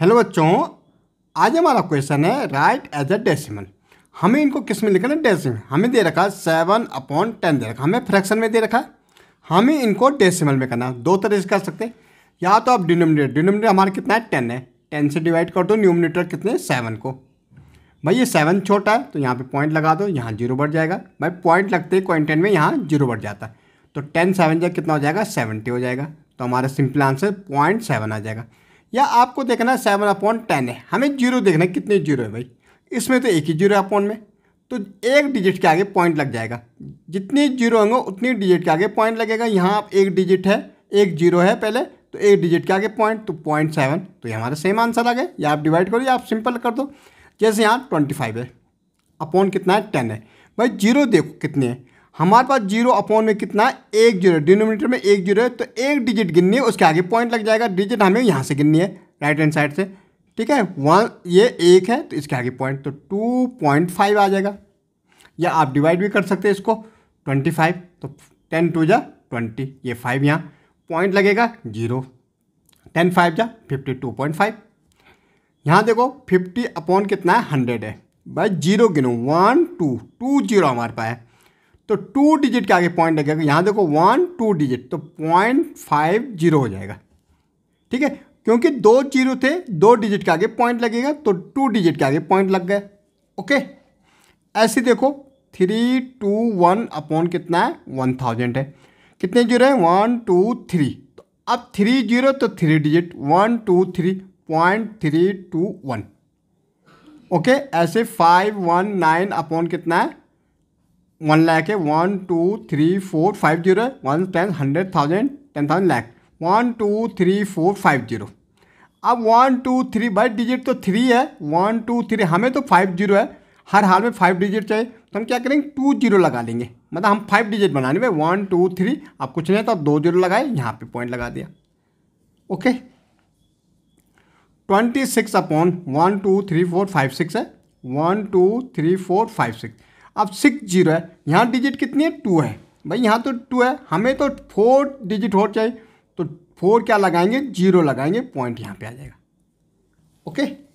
hello बच्चों आज हमारा क्वेश्चन है राइट एज अ डेसिमल हमें इनको किस में लिखना है डेसिमल हमें दे रखा है सेवन अपॉन टेन दे रखा हमें फ्रैक्शन में दे रखा है हमें इनको डेसिमल में करना दो तरह से कर सकते हैं या तो आप डिनोमिनेटर डिनोमिनेटर हमारा कितना है टेन है टेन से डिवाइड कर दो न्यूमिनेटर कितने सेवन को भाई ये सेवन छोटा है तो यहाँ पर पॉइंट लगा दो यहाँ जीरो बढ़ जाएगा भाई पॉइंट लगते ही क्वाइंटेन में यहाँ जीरो बढ़ जाता है तो टेन सेवन जब कितना हो जाएगा सेवेंटी हो जाएगा तो हमारा सिंपल आंसर पॉइंट सेवन आ जाएगा या आपको देखना है सेवन अपॉन टेन है हमें जीरो देखना है कितने जीरो है भाई इसमें तो एक ही जीरो है अपॉन में तो एक डिजिट के आगे पॉइंट लग जाएगा जितने जीरो होंगे उतनी डिजिट के आगे पॉइंट लगेगा यहाँ आप एक डिजिट है एक जीरो है पहले तो एक डिजिट के आगे पॉइंट तो पॉइंट सेवन तो ये हमारा सेम आंसर आ गया या आप डिवाइड करो या आप सिंपल कर दो जैसे यहाँ ट्वेंटी फाइव है अपॉन कितना है टेन है भाई जीरो देखो कितने हैं हमारे पास जीरो अपॉन में कितना है एक जीरो डिनोमीटर में एक जीरो है तो एक डिजिट गिननी है उसके आगे पॉइंट लग जाएगा डिजिट हमें यहाँ से गिननी है राइट हैंड साइड से ठीक है वन ये एक है तो इसके आगे पॉइंट तो टू पॉइंट फाइव आ जाएगा या आप डिवाइड भी कर सकते हैं इसको ट्वेंटी फाइव तो टेन टू जा ट्वेंटी ये फाइव यहाँ पॉइंट लगेगा जीरो टेन फाइव जा फिफ्टी टू पॉइंट फाइव यहाँ देखो फिफ्टी अपॉन कितना है हंड्रेड है भाई जीरो गिनो वन टू टू जीरो हमारे पास है तो टू डिजिट के आगे पॉइंट लगेगा यहाँ देखो वन टू डिजिट तो पॉइंट फाइव जीरो हो जाएगा ठीक है क्योंकि दो जीरो थे दो डिजिट के आगे पॉइंट लगेगा तो टू डिजिट के आगे पॉइंट लग गए ओके ऐसे देखो थ्री टू वन अपॉन कितना है वन थाउजेंड है कितने जीरो हैं वन टू थ्री तो अब थ्री जीरो तो three digit one two three point three two one okay ऐसे फाइव वन नाइन अपॉन कितना है वन लाख है one two three four five zero है one ten hundred thousand ten thousand lakh one two three four five zero अब one two three by digit तो three है one two three हमें तो five zero है हर हाल में फाइव डिजिट चाहिए तो हम क्या करेंगे टू जीरो लगा लेंगे मतलब हम फाइव डिजिट बनाने में वन टू थ्री अब कुछ नहीं तो दो जीरो लगाए यहाँ पे पॉइंट लगा दिया okay twenty six upon one two three four five six है one two three four five six अब सिक्स जीरो है यहाँ डिजिट कितनी है टू है भाई यहाँ तो टू है हमें तो फोर डिजिट और चाहिए तो फोर क्या लगाएंगे जीरो लगाएंगे पॉइंट यहाँ पे आ जाएगा ओके